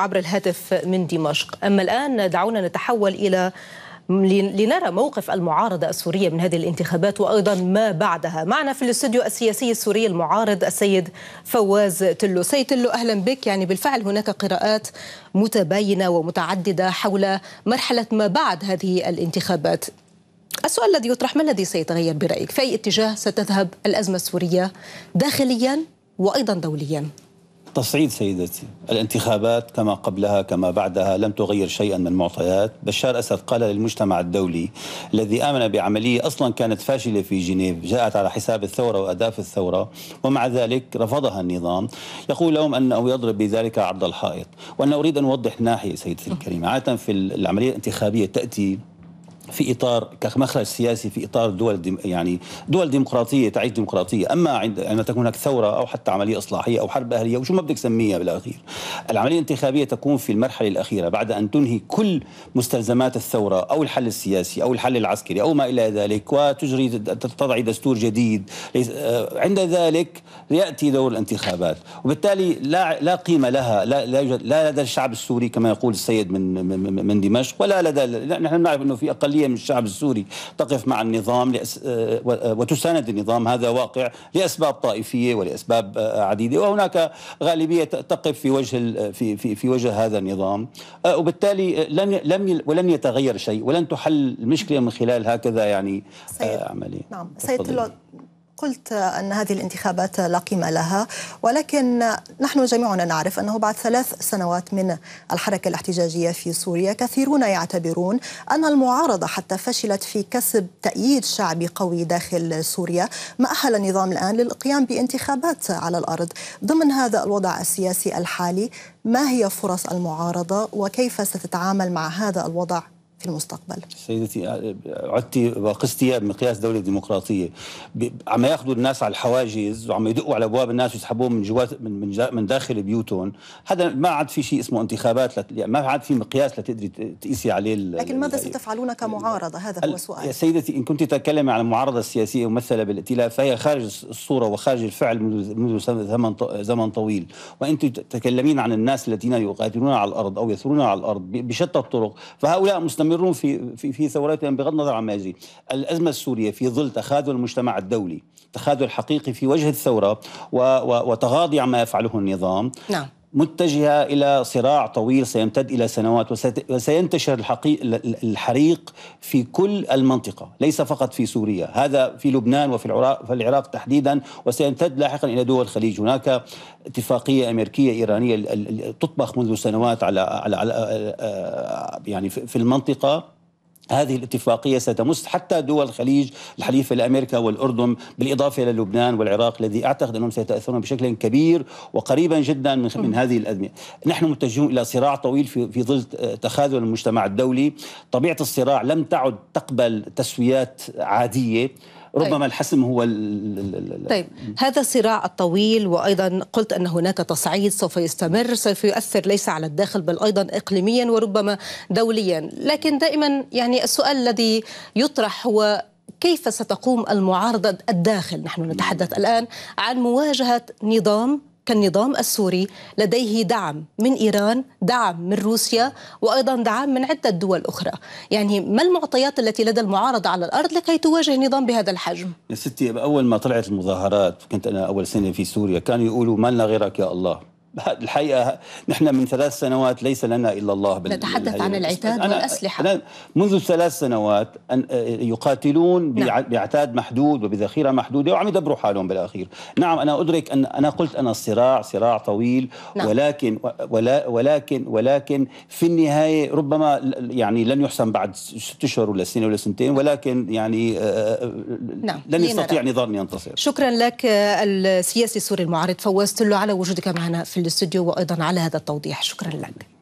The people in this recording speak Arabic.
عبر الهاتف من دمشق أما الآن دعونا نتحول إلى لنرى موقف المعارضة السورية من هذه الانتخابات وأيضا ما بعدها معنا في الاستوديو السياسي السوري المعارض السيد فواز تلو سيد تلو أهلا بك يعني بالفعل هناك قراءات متباينة ومتعددة حول مرحلة ما بعد هذه الانتخابات السؤال الذي يطرح ما الذي سيتغير برأيك في أي اتجاه ستذهب الأزمة السورية داخليا وأيضا دوليا تصعيد سيدتي الانتخابات كما قبلها كما بعدها لم تغير شيئا من معطيات بشار أسد قال للمجتمع الدولي الذي آمن بعملية أصلا كانت فاشلة في جنيف جاءت على حساب الثورة وأداف الثورة ومع ذلك رفضها النظام يقول لهم أنه يضرب بذلك عرض الحائط وأنا أريد أن أوضح ناحية سيدتي الكريمة عادة في العملية الانتخابية تأتي في اطار كمخرج سياسي في اطار دول يعني دول ديمقراطيه تعيش ديمقراطيه، اما عند عندما تكون هناك ثوره او حتى عمليه اصلاحيه او حرب اهليه وشو ما بدك تسميها بالاخير. العمليه الانتخابيه تكون في المرحله الاخيره بعد ان تنهي كل مستلزمات الثوره او الحل السياسي او الحل العسكري او ما الى ذلك وتجري تضعي دستور جديد آه، عند ذلك ياتي دور الانتخابات وبالتالي لا لا قيمه لها لا لا, يوجد لا لدى الشعب السوري كما يقول السيد من من, من دمشق ولا لدى نحن نعرف انه في اقليه جزئيه من الشعب السوري تقف مع النظام لأس آه، آه، وتساند النظام هذا واقع لاسباب طائفيه ولاسباب آه، عديده وهناك غالبيه تقف في وجه في في في وجه هذا النظام وبالتالي لن لم ولن يتغير شيء ولن تحل المشكله من خلال هكذا يعني عمليه نعم سيد قلت أن هذه الانتخابات لا قيمة لها ولكن نحن جميعنا نعرف أنه بعد ثلاث سنوات من الحركة الاحتجاجية في سوريا كثيرون يعتبرون أن المعارضة حتى فشلت في كسب تأييد شعبي قوي داخل سوريا ما أهل النظام الآن للقيام بانتخابات على الأرض ضمن هذا الوضع السياسي الحالي ما هي فرص المعارضة وكيف ستتعامل مع هذا الوضع في المستقبل سيدتي عدت باقص بمقياس مقياس دولة ديمقراطية عم ياخذوا الناس على الحواجز وعم يدقوا على ابواب الناس ويسحبوهم من جوات من من داخل بيوتهم هذا ما عاد في شيء اسمه انتخابات لت... يعني ما عاد في مقياس لتقدري تقيسي عليه ال... لكن ماذا ستفعلون كمعارضة هذا هو السؤال يا سيدتي إن كنت تتكلمي عن المعارضة السياسية ممثلة بالائتلاف فهي خارج الصورة وخارج الفعل منذ زمن زمن طويل وأنت تتكلمين عن الناس الذين يقاتلون على الأرض أو يثورون على الأرض بشتى الطرق فهؤلاء مستمرين مستمرون في في في ثوراتهم بغض النظر ما يجري. الازمه السوريه في ظل تخاذل المجتمع الدولي، تخاذل حقيقي في وجه الثوره وتغاضي عما يفعله النظام. نعم. متجهة إلى صراع طويل سيمتد إلى سنوات وسينتشر الحريق في كل المنطقة ليس فقط في سوريا هذا في لبنان وفي العراق, في العراق تحديدا وسيمتد لاحقا إلى دول الخليج هناك اتفاقية أمريكية إيرانية تطبخ منذ سنوات على, على, على آه، يعني في المنطقة هذه الاتفاقية ستمس حتى دول الخليج الحليفة لأمريكا والأردن بالإضافة إلى لبنان والعراق الذي أعتقد أنهم سيتأثرون بشكل كبير وقريبا جدا من, من هذه الأزمة نحن متجهون إلى صراع طويل في, في ظل تخاذل المجتمع الدولي طبيعة الصراع لم تعد تقبل تسويات عادية ربما طيب. الحسم هو ال طيب هذا الصراع الطويل وايضا قلت ان هناك تصعيد سوف يستمر سوف يؤثر ليس على الداخل بل ايضا اقليميا وربما دوليا لكن دائما يعني السؤال الذي يطرح هو كيف ستقوم المعارضه الداخل نحن نتحدث الان عن مواجهه نظام كالنظام السوري لديه دعم من إيران دعم من روسيا وأيضا دعم من عدة دول أخرى يعني ما المعطيات التي لدى المعارضة على الأرض لكي تواجه نظام بهذا الحجم يا ستي أول ما طلعت المظاهرات كنت أنا أول سنة في سوريا كانوا يقولوا ما لنا غيرك يا الله الحقيقة نحن من ثلاث سنوات ليس لنا إلا الله بال... نتحدث عن العتاد أنا والأسلحة أنا منذ ثلاث سنوات أن يقاتلون نعم. بعتاد محدود وبذخيرة محدودة وعم يدبروا حالهم بالأخير نعم أنا أدرك أن أنا قلت أن الصراع صراع طويل نعم. ولكن ولا ولكن ولكن في النهاية ربما يعني لن يحسن بعد ست أشهر ولا سنة ولا سنتين ولكن يعني آه، آه، نعم. لن يستطيع نظام ينتصر شكرا لك آه، السياسي السوري المعارض فواز تلو على وجودك معنا في الاستوديو وايضا على هذا التوضيح شكرا لك